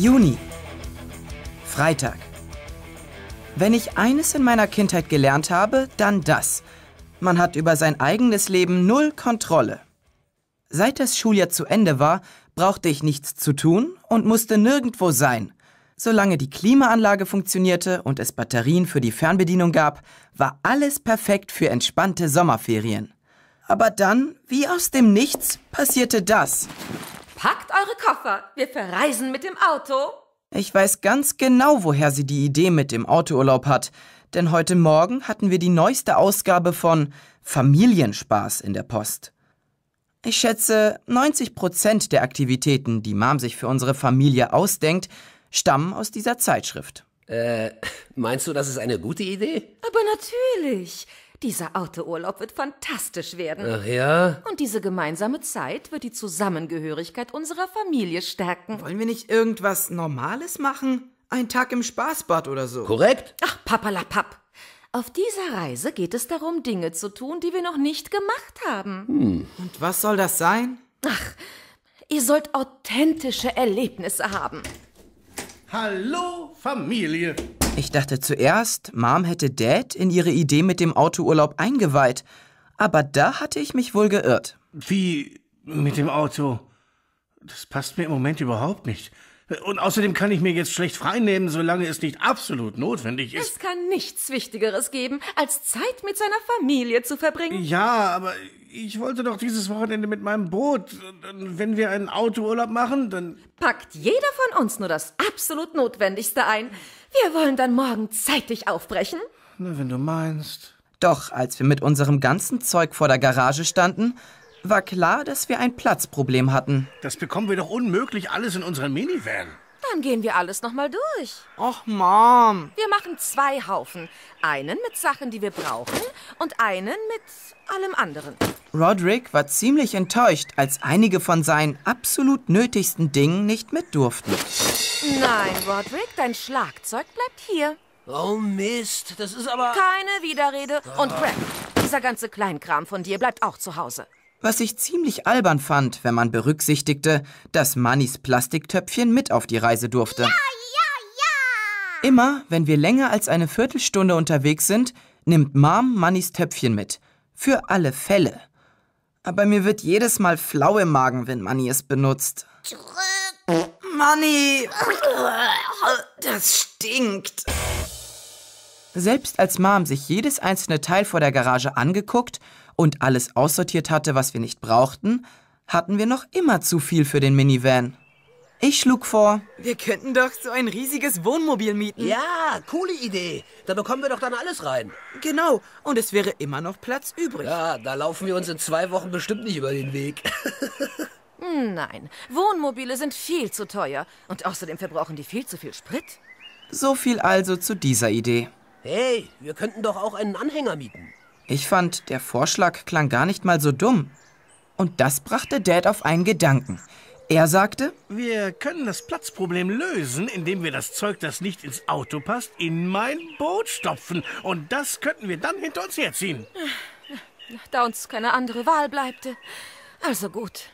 Juni. Freitag. Wenn ich eines in meiner Kindheit gelernt habe, dann das. Man hat über sein eigenes Leben null Kontrolle. Seit das Schuljahr zu Ende war, brauchte ich nichts zu tun und musste nirgendwo sein. Solange die Klimaanlage funktionierte und es Batterien für die Fernbedienung gab, war alles perfekt für entspannte Sommerferien. Aber dann, wie aus dem Nichts, passierte das. Packt eure Koffer, wir verreisen mit dem Auto. Ich weiß ganz genau, woher sie die Idee mit dem Autourlaub hat, denn heute Morgen hatten wir die neueste Ausgabe von Familienspaß in der Post. Ich schätze, 90 Prozent der Aktivitäten, die Mom sich für unsere Familie ausdenkt, stammen aus dieser Zeitschrift. Äh, meinst du, das ist eine gute Idee? Aber natürlich. Dieser Autourlaub wird fantastisch werden. Ach ja? Und diese gemeinsame Zeit wird die Zusammengehörigkeit unserer Familie stärken. Wollen wir nicht irgendwas Normales machen? Ein Tag im Spaßbad oder so. Korrekt? Ach, papalapap. Auf dieser Reise geht es darum, Dinge zu tun, die wir noch nicht gemacht haben. Hm. Und was soll das sein? Ach, ihr sollt authentische Erlebnisse haben. Hallo, Familie. Ich dachte zuerst, Mom hätte Dad in ihre Idee mit dem Autourlaub eingeweiht, aber da hatte ich mich wohl geirrt. Wie mit dem Auto? Das passt mir im Moment überhaupt nicht. Und außerdem kann ich mir jetzt schlecht freinehmen, solange es nicht absolut notwendig ist. Es kann nichts Wichtigeres geben, als Zeit mit seiner Familie zu verbringen. Ja, aber ich wollte doch dieses Wochenende mit meinem Boot. Und wenn wir einen Autourlaub machen, dann. Packt jeder von uns nur das absolut Notwendigste ein. Wir wollen dann morgen zeitig aufbrechen. Na, wenn du meinst. Doch als wir mit unserem ganzen Zeug vor der Garage standen, war klar, dass wir ein Platzproblem hatten. Das bekommen wir doch unmöglich alles in unseren Minivan. Dann gehen wir alles nochmal durch. Och, Mom. Wir machen zwei Haufen. Einen mit Sachen, die wir brauchen und einen mit allem anderen. Roderick war ziemlich enttäuscht, als einige von seinen absolut nötigsten Dingen nicht mit durften. Nein, Roderick, dein Schlagzeug bleibt hier. Oh Mist, das ist aber... Keine Widerrede. Und Craig, dieser ganze Kleinkram von dir bleibt auch zu Hause was ich ziemlich albern fand, wenn man berücksichtigte, dass Mannis Plastiktöpfchen mit auf die Reise durfte. Ja, ja, ja! Immer, wenn wir länger als eine Viertelstunde unterwegs sind, nimmt Mom Mannis Töpfchen mit. Für alle Fälle. Aber mir wird jedes Mal flau im Magen, wenn Manni es benutzt. Zurück. Manni! Das stinkt! Selbst als Mom sich jedes einzelne Teil vor der Garage angeguckt und alles aussortiert hatte, was wir nicht brauchten, hatten wir noch immer zu viel für den Minivan. Ich schlug vor. Wir könnten doch so ein riesiges Wohnmobil mieten. Ja, coole Idee. Da bekommen wir doch dann alles rein. Genau. Und es wäre immer noch Platz übrig. Ja, da laufen wir uns in zwei Wochen bestimmt nicht über den Weg. Nein, Wohnmobile sind viel zu teuer. Und außerdem verbrauchen die viel zu viel Sprit. So viel also zu dieser Idee. Hey, wir könnten doch auch einen Anhänger mieten. Ich fand, der Vorschlag klang gar nicht mal so dumm. Und das brachte Dad auf einen Gedanken. Er sagte, wir können das Platzproblem lösen, indem wir das Zeug, das nicht ins Auto passt, in mein Boot stopfen. Und das könnten wir dann hinter uns herziehen. Da uns keine andere Wahl bleibt. Also gut.